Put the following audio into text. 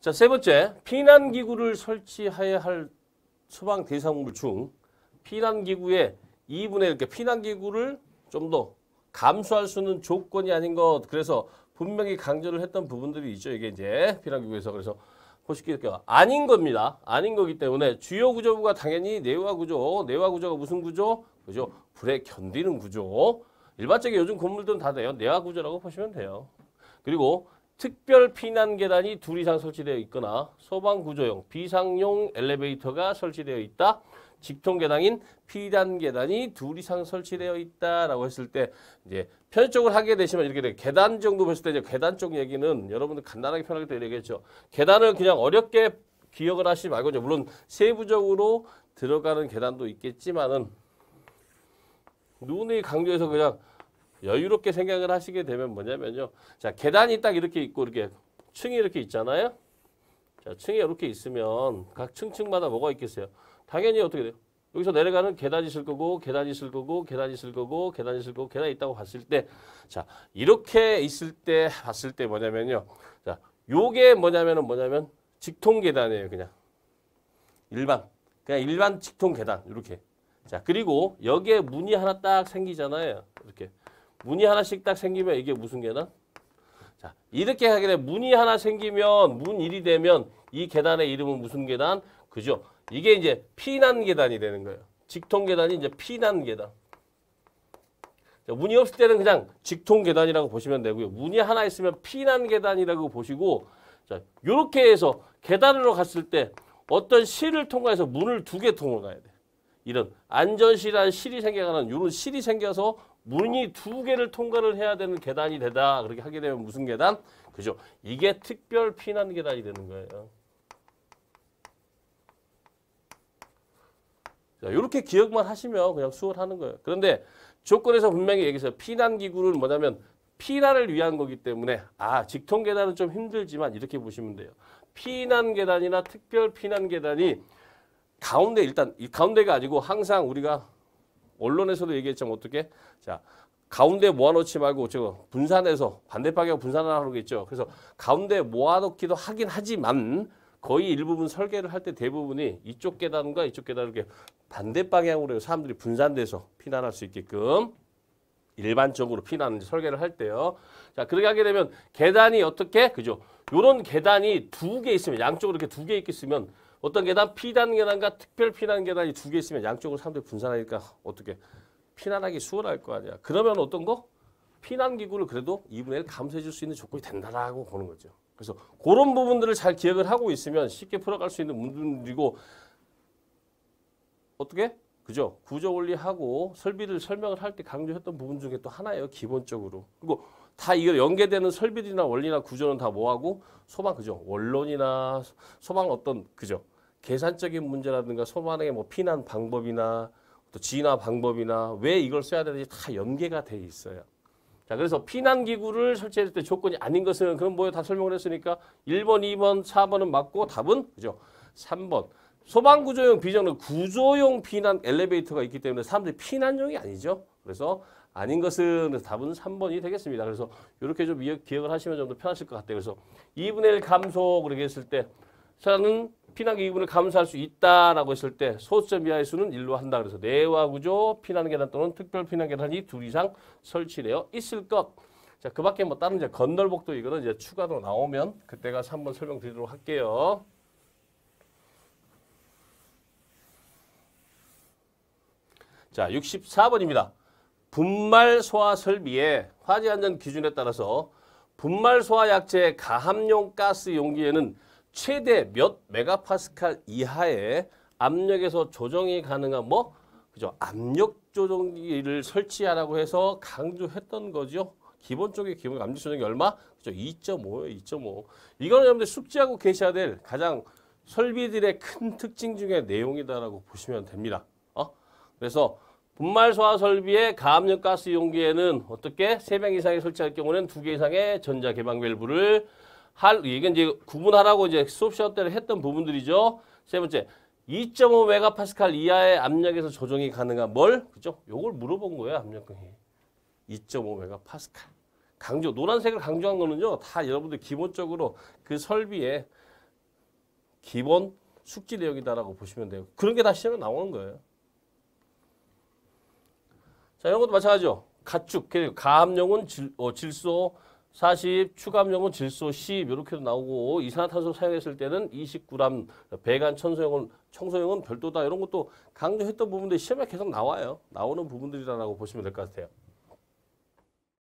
자, 세 번째, 피난기구를 설치해야 할 소방 대상물 중 피난기구의 2분의 이렇게 피난기구를 좀 더 감수할 수 있는 조건이 아닌 것. 그래서 분명히 강조를 했던 부분들이 있죠. 이게 이제 피난기구에서 그래서 보시기 아닌 겁니다. 아닌 거기 때문에 주요 구조부가 당연히 내화 구조, 내화 구조가 무슨 구조? 그죠? 불에 견디는 구조. 일반적인 요즘 건물들은 다 돼요. 내화 구조라고 보시면 돼요. 그리고 특별 피난 계단이 둘 이상 설치되어 있거나 소방 구조용 비상용 엘리베이터가 설치되어 있다. 직통 계단인 피단 계단이 둘 이상 설치되어 있다라고 했을 때 이제 편의쪽로 하게 되시면 이렇게 돼 계단 정도 봤을 때 이제 계단 쪽 얘기는 여러분들 간단하게 편하게 되겠죠 계단을 그냥 어렵게 기억을 하시지 말고 이제 물론 세부적으로 들어가는 계단도 있겠지만은 눈의 강조해서 그냥 여유롭게 생각을 하시게 되면 뭐냐면요. 자, 계단이 딱 이렇게 있고 이렇게 층이 이렇게 있잖아요. 자, 층이 이렇게 있으면 각 층층마다 뭐가 있겠어요? 당연히 어떻게 돼요? 여기서 내려가는 계단이 있을 거고 계단이 있을 거고 계단이 있을 거고 계단이 있을 거고 계단이 있다고 봤을 때 자, 이렇게 있을 때 봤을 때 뭐냐면요. 자, 요게 뭐냐면은 뭐냐면 직통 계단이에요, 그냥. 일반. 그냥 일반 직통 계단 이렇게. 자, 그리고 여기에 문이 하나 딱 생기잖아요. 이렇게. 문이 하나씩 딱 생기면 이게 무슨 계단? 자, 이렇게 하게 되면 문이 하나 생기면 문 1이 되면 이 계단의 이름은 무슨 계단? 그죠? 이게 이제 피난 계단이 되는 거예요. 직통 계단이 이제 피난 계단. 자, 문이 없을 때는 그냥 직통 계단이라고 보시면 되고요. 문이 하나 있으면 피난 계단이라고 보시고 자, 요렇게 해서 계단으로 갔을 때 어떤 실을 통과해서 문을 두 개 통을 가야 돼. 이런 안전실한 실이 생겨가는 이런 실이 생겨서 문이 두 개를 통과를 해야 되는 계단이 되다. 그렇게 하게 되면 무슨 계단? 그죠. 이게 특별 피난 계단이 되는 거예요. 자, 이렇게 기억만 하시면 그냥 수월하는 거예요. 그런데 조건에서 분명히 얘기해서 피난 기구는 뭐냐면 피난을 위한 거기 때문에 아 직통 계단은 좀 힘들지만 이렇게 보시면 돼요. 피난 계단이나 특별 피난 계단이 가운데 일단 이 가운데가 아니고 항상 우리가 언론에서도 얘기했지만 어떻게 자 가운데 모아놓지 말고 저 분산해서 반대방향 분산하라고 했죠. 그래서 가운데 모아놓기도 하긴 하지만 거의 일부분 설계를 할 때 대부분이 이쪽 계단과 이쪽 계단을 이렇게 반대 방향으로 사람들이 분산돼서 피난할 수 있게끔 일반적으로 피난 설계를 할 때요. 자, 그렇게 하게 되면 계단이 어떻게? 그죠? 요런 계단이 두 개 있으면 양쪽으로 이렇게 두 개 있겠으면 어떤 계단 피단 계단과 특별 피난 계단이 두 개 있으면 양쪽으로 사람들이 분산하니까 어떻게 피난하기 수월할 거 아니야. 그러면 어떤 거? 피난기구를 그래도 2분의 1 감소해 줄 수 있는 조건이 된다라고 보는 거죠. 그래서 그런 부분들을 잘 기억을 하고 있으면 쉽게 풀어갈 수 있는 문제이고 어떻게? 그죠? 구조 원리하고 설비를 설명을 할 때 강조했던 부분 중에 또 하나예요. 기본적으로. 그리고 다 이거 연계되는 설비들이나 원리나 구조는 다 뭐하고 소방 그죠 원론이나 소방 어떤 그죠 계산적인 문제라든가 소방의 뭐 피난 방법이나 또 진화 방법이나 왜 이걸 써야 되는지 다 연계가 돼 있어요. 자, 그래서 피난 기구를 설치할때 조건이 아닌 것은 그럼 뭐요? 다 설명을 했으니까 1번, 2번, 4번은 맞고 답은 그죠? 3번. 소방 구조용 비전은 구조용 피난 엘리베이터가 있기 때문에 사람들이 피난용이 아니죠. 그래서 아닌 것은 답은 3번이 되겠습니다. 그래서 이렇게 좀 기억을 하시면 좀 더 편하실 것 같아요. 그래서 2분의 1 감소 그렇게 했을 때 저는 피나기 2분을 감소할 수 있다라고 했을 때 소수점 이하의 수는 1로 한다. 그래서 내와 구조, 피난 계단 또는 특별 피난 계단이 둘 이상 설치되어 있을 것. 자, 그 밖에 뭐 다른 이제 건널복도 이거는 이제 추가로 나오면 그때 가서 번 설명드리도록 할게요. 자, 64번입니다. 분말 소화 설비에 화재 안전 기준에 따라서 분말 소화 약재 가함용 가스 용기에는 최대 몇 메가파스칼 이하의 압력에서 조정이 가능한 뭐 그죠 압력 조정기를 설치하라고 해서 강조했던 거죠. 기본 적인 기본 감지 조정이 얼마? 그죠 2.5요 2.5. 이거는 여러분들 숙지하고 계셔야 될 가장 설비들의 큰 특징 중에 내용이다라고 보시면 됩니다. 어? 그래서 분말 소화 설비의 가압류가스 용기에는 어떻게 세 명 이상이 설치할 경우는 두 개 이상의 전자 개방 밸브를 할 이게 이제 구분하라고 이제 수업 시간 때를 했던 부분들이죠. 세 번째 2.5 메가파스칼 이하의 압력에서 조정이 가능한 뭘? 그죠? 요걸 물어본 거예요, 압력근이. 2.5 메가파스칼. 강조 노란색을 강조한 거는요. 다 여러분들 기본적으로 그 설비의 기본 숙지 내용이다라고 보시면 돼요. 그런 게 다 시험에 나오는 거예요. 자, 이런 것도 마찬가지죠. 가축, 그 가압용은 질, 어, 질소 40, 추감력은 질소 10 이렇게도 나오고 이산화탄소 사용했을 때는 29g, 배관 천소용은청소용은 별도다 이런 것도 강조했던 부분들이 시험에 계속 나와요. 나오는 부분들이라고 보시면 될 것 같아요.